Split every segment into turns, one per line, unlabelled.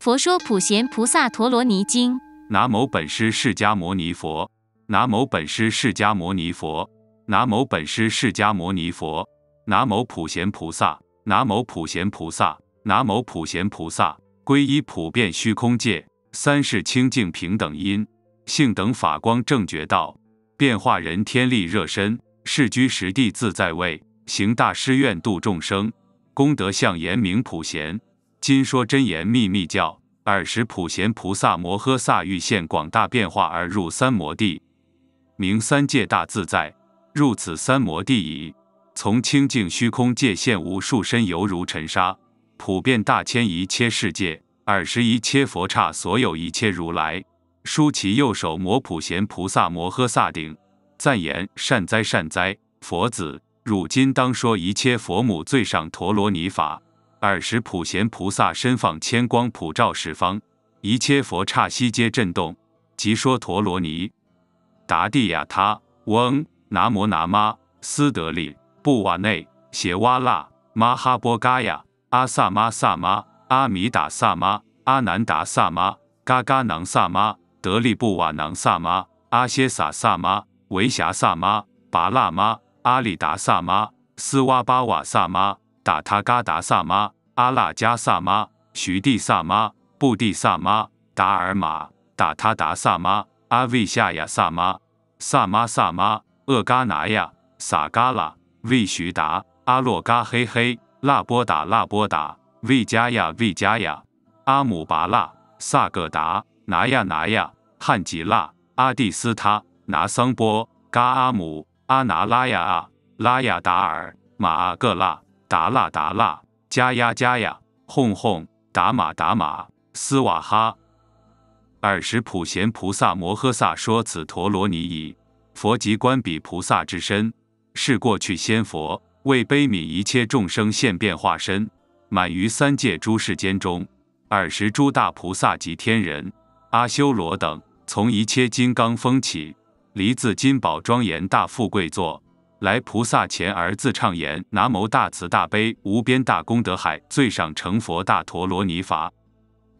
佛说普贤菩萨陀罗尼经。拿某本师释迦牟尼佛，拿某本师释迦牟尼佛，拿某本师释迦牟尼佛，拿某普贤菩萨，拿某普贤菩萨，拿某普贤菩萨，皈依普遍虚空界，三世清净平等因，性等法光正觉道，变化人天力热身，世居实地自在位，行大师愿度众生，功德相严明普贤。今说真言秘密教，尔时普贤菩萨摩诃萨欲现广大变化而入三摩地，名三界大自在。入此三摩地已，从清净虚空界现无数身，犹如尘沙，普遍大千一切世界。尔时一切佛刹所有一切如来，舒其右手摩普贤菩萨摩诃萨顶，赞言：“善哉善哉，佛子！汝今当说一切佛母最上陀罗尼法。”尔时，普贤菩萨身放千光，普照十方，一切佛刹悉皆震动。即说陀罗尼：达地亚他嗡，南摩南妈斯德利布瓦内邪哇啦玛哈波嘎呀阿萨妈萨妈阿弥达萨妈阿南达萨玛嘎嘎囊萨妈德利布瓦囊萨妈阿歇萨萨妈维霞萨妈拔喇嘛阿里达萨妈斯哇巴瓦萨妈达他嘎达萨妈。阿拉加萨妈、徐地萨妈、布地萨妈、达尔玛、达他达萨妈、阿维夏亚萨妈、萨玛萨妈、厄嘎拿亚、萨嘎拉、维徐达、阿洛嘎嘿嘿、拉波达拉波达、维加亚维加亚、阿姆巴拉、萨格达拿亚拿亚、汉吉拉、阿蒂斯塔、拿桑波、嘎阿姆、阿拿拉亚啊、拉亚达尔玛、格拉达拉达拉。加呀加呀，哄哄打马打马，斯瓦哈。尔时普贤菩萨摩诃萨说此陀罗尼已，佛及观彼菩萨之身，是过去仙佛为悲悯一切众生现变化身，满于三界诸世间中。尔时诸大菩萨及天人、阿修罗等，从一切金刚峰起，离自金宝庄严大富贵座。来菩萨前而自唱言：南无大慈大悲无边大功德海，最上成佛大陀罗尼法，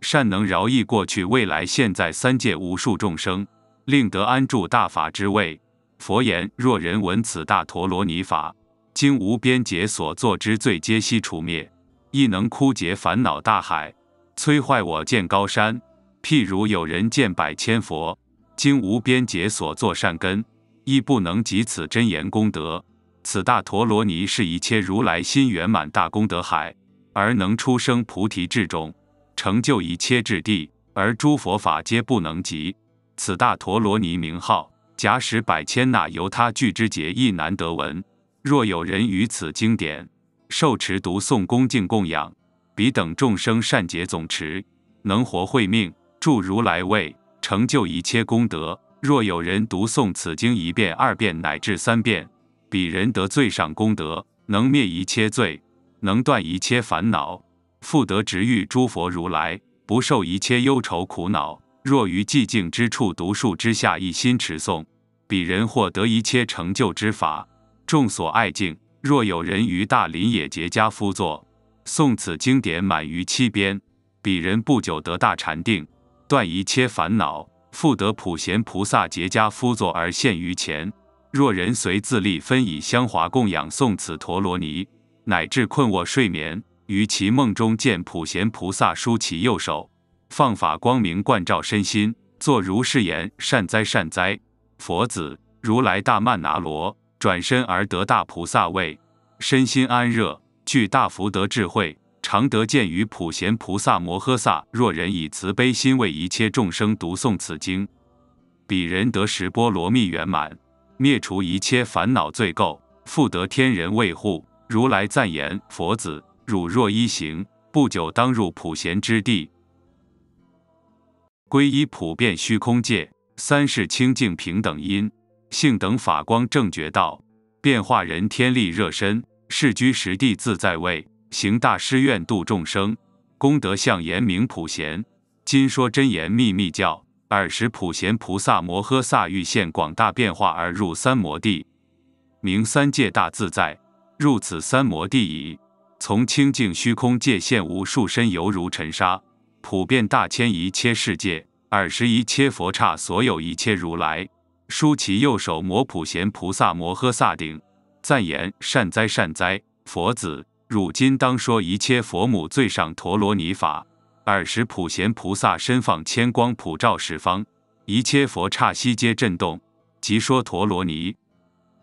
善能饶益过去、未来、现在三界无数众生，令得安住大法之位。佛言：若人闻此大陀罗尼法，今无边劫所作之罪皆悉除灭，亦能枯竭烦恼大海，摧坏我见高山。譬如有人见百千佛，今无边劫所作善根。亦不能及此真言功德，此大陀罗尼是一切如来心圆满大功德海，而能出生菩提智种，成就一切智地，而诸佛法皆不能及。此大陀罗尼名号，假使百千那由他具之劫，亦难得闻。若有人于此经典受持读诵恭敬供养，彼等众生善解总持，能活慧命，住如来位，成就一切功德。若有人读诵此经一遍、二遍乃至三遍，彼人得罪上功德，能灭一切罪，能断一切烦恼，复得值遇诸佛如来，不受一切忧愁苦恼。若于寂静之处独树之下一心持诵，彼人获得一切成就之法，众所爱敬。若有人于大林野结家夫坐，诵此经典满于七边，彼人不久得大禅定，断一切烦恼。复得普贤菩萨结加夫坐而现于前。若人随自力分以香华供养诵此陀罗尼，乃至困卧睡眠，于其梦中见普贤菩萨舒其右手，放法光明贯照身心，作如是言：善哉善哉，佛子！如来大曼拿罗，转身而得大菩萨位，身心安热，具大福德智慧。常得见于普贤菩萨摩诃萨。若人以慈悲心为一切众生读诵此经，彼人得十波罗蜜圆满，灭除一切烦恼罪垢，复得天人卫护。如来赞言：“佛子，汝若一行，不久当入普贤之地，归依普遍虚空界，三世清净平等因性等法光正觉道，变化人天力热身，世居实地自在位。”行大师愿度众生，功德相言名普贤。今说真言秘密教。尔时普贤菩萨摩诃萨欲现广大变化而入三摩地，名三界大自在。入此三摩地已，从清净虚空界现无数身，犹如尘沙，普遍大千一切世界。尔时一切佛刹所有一切如来，舒其右手摩普贤菩萨摩诃萨顶，赞言：“善哉善哉，佛子。”如今当说一切佛母最上陀罗尼法，尔时普贤菩萨身放千光，普照十方，一切佛刹悉皆震动，即说陀罗尼：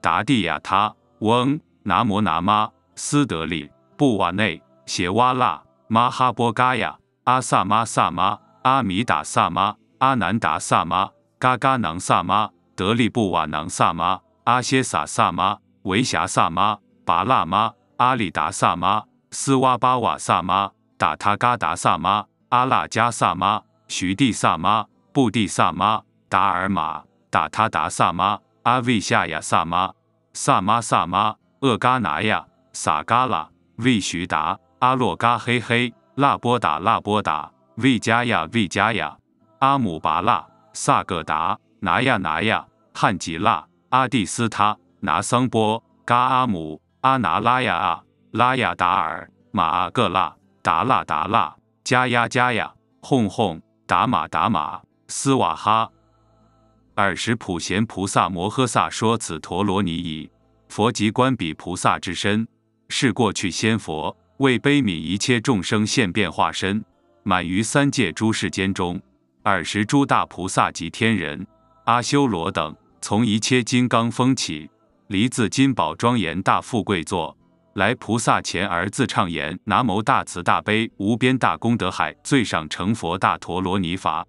达地亚他翁，南摩南妈，斯德利布瓦内斜哇腊，玛哈波嘎亚阿萨妈萨妈，阿弥达萨妈，阿南达萨玛嘎嘎囊萨妈，德利布瓦囊萨妈，阿歇萨萨妈，维霞萨妈，巴腊妈。阿里达萨妈，斯瓦巴瓦萨妈，达他嘎达萨妈，阿拉加萨妈，徐蒂萨妈，布蒂萨妈，达尔玛，达他达萨妈，阿维夏亚萨妈，萨妈萨妈，厄嘎拿亚，萨嘎拉，维徐达，阿洛嘎嘿嘿，拉波达拉波达，维加呀维加呀，阿姆巴拉，萨格达，拿呀拿呀，汉吉拉，阿蒂斯塔，拿桑波，嘎阿姆。阿那拉雅啊，拉雅达尔马各拉达拉达拉加呀加呀，哄哄达马达马斯瓦哈。尔时，普贤菩萨摩诃萨说此陀罗尼已。佛即观彼菩萨之身，是过去仙佛为悲悯一切众生现变化身，满于三界诸世间中。尔时，诸大菩萨及天人、阿修罗等，从一切金刚风起。离自金宝庄严大富贵座来菩萨前而自唱言：拿谋大慈大悲无边大功德海最上成佛大陀罗尼法，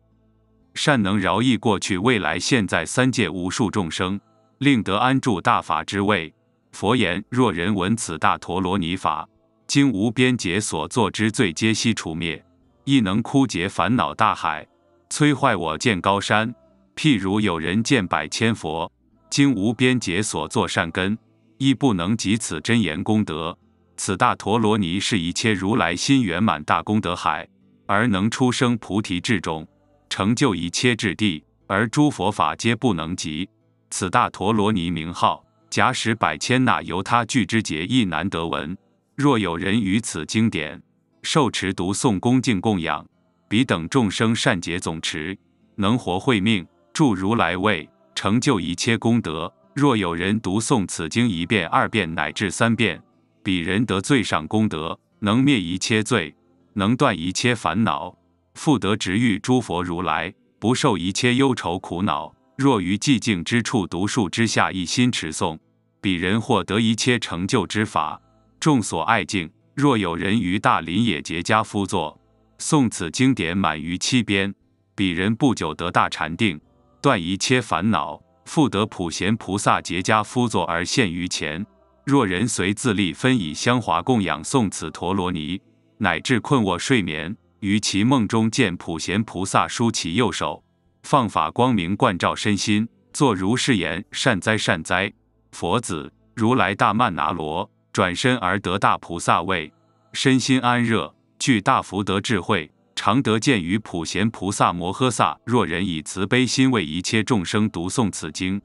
善能饶益过去未来现在三界无数众生，令得安住大法之位。佛言：若人闻此大陀罗尼法，经无边劫所作之罪皆悉除灭，亦能枯竭烦恼大海，摧坏我见高山。譬如有人见百千佛。今无边劫所作善根，亦不能及此真言功德。此大陀罗尼是一切如来心圆满大功德海，而能出生菩提智种，成就一切智地，而诸佛法皆不能及。此大陀罗尼名号，假使百千那由他俱之劫，亦难得闻。若有人于此经典受持读诵恭敬供养，彼等众生善解总持，能活慧命，住如来位。成就一切功德。若有人读诵此经一遍、二遍乃至三遍，彼人得最上功德，能灭一切罪，能断一切烦恼，复得直遇诸佛如来，不受一切忧愁苦恼。若于寂静之处独树之下一心持诵，彼人获得一切成就之法，众所爱敬。若有人于大林野结家夫坐，诵此经典满于七边，彼人不久得大禅定。断一切烦恼，复得普贤菩萨结加趺坐而现于前。若人随自力分以香华供养，诵此陀罗尼，乃至困卧睡眠，于其梦中见普贤菩萨舒其右手，放法光明，观照身心，作如是言：善哉善哉，佛子！如来大曼拿罗，转身而得大菩萨位，身心安热，具大福德智慧。常得见于普贤菩萨摩诃萨。若人以慈悲心为一切众生读诵此经，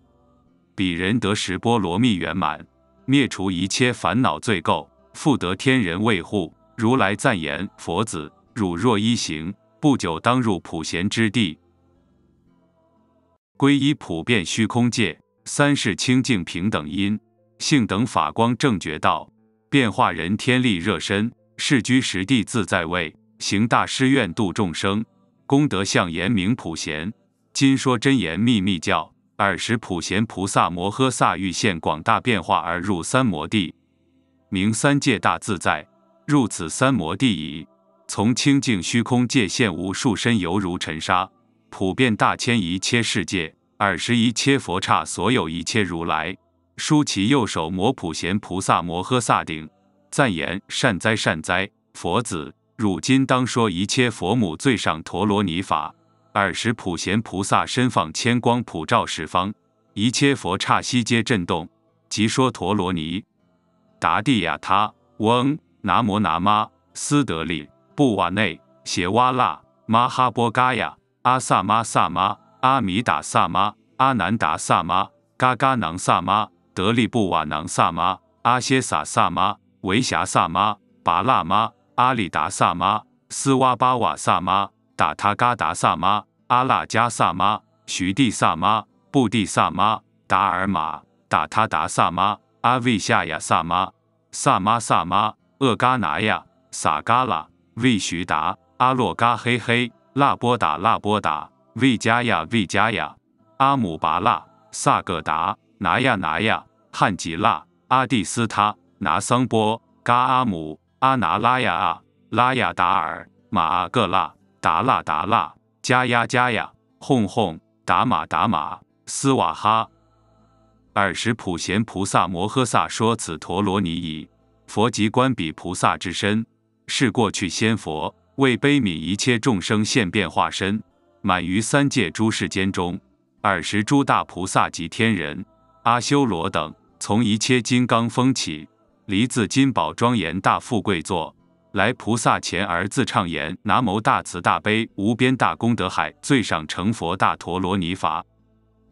彼人得十波罗蜜圆满，灭除一切烦恼罪垢，复得天人卫护。如来赞言：“佛子，汝若一行，不久当入普贤之地，归依普遍虚空界，三世清净平等因性等法光正觉道，变化人天力热身，世居实地自在位。”行大师愿度众生，功德相言名普贤。今说真言秘密教。尔时普贤菩萨摩诃萨欲现广大变化而入三摩地，名三界大自在。入此三摩地已，从清净虚空界现无数身，犹如尘沙，普遍大千一切世界。尔时一切佛刹所有一切如来，舒其右手摩普贤菩萨摩诃萨顶，赞言：“善哉善哉，佛子。”如今当说一切佛母最上陀罗尼法，尔时普贤菩萨身放千光，普照十方，一切佛刹悉皆震动。即说陀罗尼：达地亚他翁，南摩南妈斯德利布瓦内斜哇腊玛哈波嘎呀阿萨玛萨玛阿弥达萨玛阿南达萨玛嘎嘎囊萨玛德利布瓦囊萨玛阿歇萨萨玛维霞萨玛巴腊妈。阿里达萨妈斯瓦巴瓦萨妈达他嘎达萨妈阿拉加萨妈徐地萨妈布地萨妈达尔玛达他达萨妈阿维夏亚萨妈萨妈萨妈厄嘎拿呀萨嘎拉维徐达阿洛嘎嘿嘿拉波达拉波达维加呀维加呀阿姆巴拉萨格达拿呀拿呀汉吉拉阿蒂斯塔拿桑波嘎阿姆。阿那拉雅、拉雅达尔、马阿各拉、达拉达拉、加呀加呀、哄哄、达马达马、斯瓦哈。尔时，普贤菩萨摩诃萨说此陀罗尼已。佛及观彼菩萨之身，是过去仙佛为悲悯一切众生现变化身，满于三界诸世间中。尔时，诸大菩萨及天人、阿修罗等，从一切金刚风起。离自金宝庄严大富贵座来菩萨前而自唱言：拿谋大慈大悲无边大功德海最上成佛大陀罗尼法，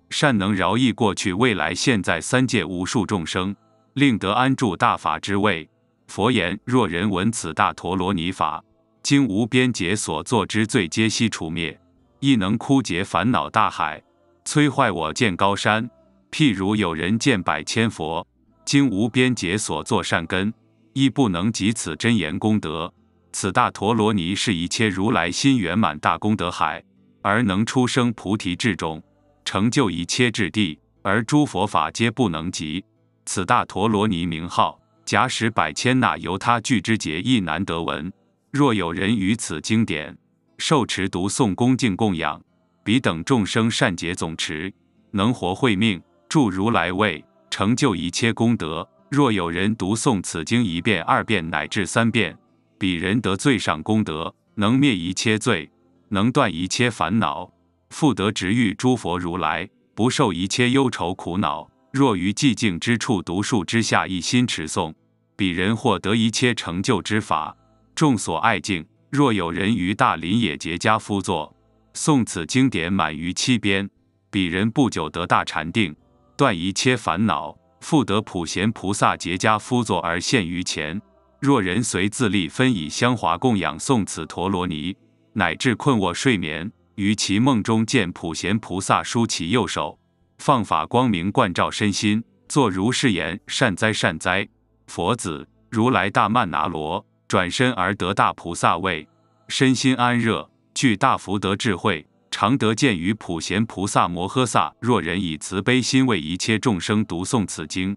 善能饶益过去未来现在三界无数众生，令得安住大法之位。佛言：若人闻此大陀罗尼法，经无边劫所作之罪皆悉除灭，亦能枯竭烦恼大海，摧坏我见高山。譬如有人见百千佛。今无边劫所作善根，亦不能及此真言功德。此大陀罗尼是一切如来心圆满大功德海，而能出生菩提智中，成就一切智地，而诸佛法皆不能及。此大陀罗尼名号，假使百千那由他俱之劫，亦难得闻。若有人于此经典受持读诵恭敬供养，彼等众生善解总持，能活慧命，住如来位。成就一切功德。若有人读诵此经一遍、二遍乃至三遍，彼人得最上功德，能灭一切罪，能断一切烦恼，复得值遇诸佛如来，不受一切忧愁苦恼。若于寂静之处独树之下，一心持诵，彼人获得一切成就之法，众所爱敬。若有人于大林野结家夫作，诵此经典满于七边，彼人不久得大禅定。断一切烦恼，复得普贤菩萨结加夫坐而现于前。若人随自力分以香华供养诵此陀罗尼，乃至困卧睡眠，于其梦中见普贤菩萨舒其右手，放法光明贯照身心，作如是言：善哉善哉，佛子！如来大曼拿罗，转身而得大菩萨位，身心安热，具大福德智慧。常得见于普贤菩萨摩诃萨。若人以慈悲心为一切众生读诵此经，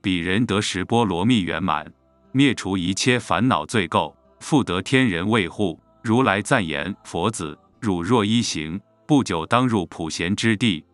彼人得十波罗蜜圆满，灭除一切烦恼罪垢，复得天人卫护。如来赞言：“佛子，汝若一行，不久当入普贤之地。”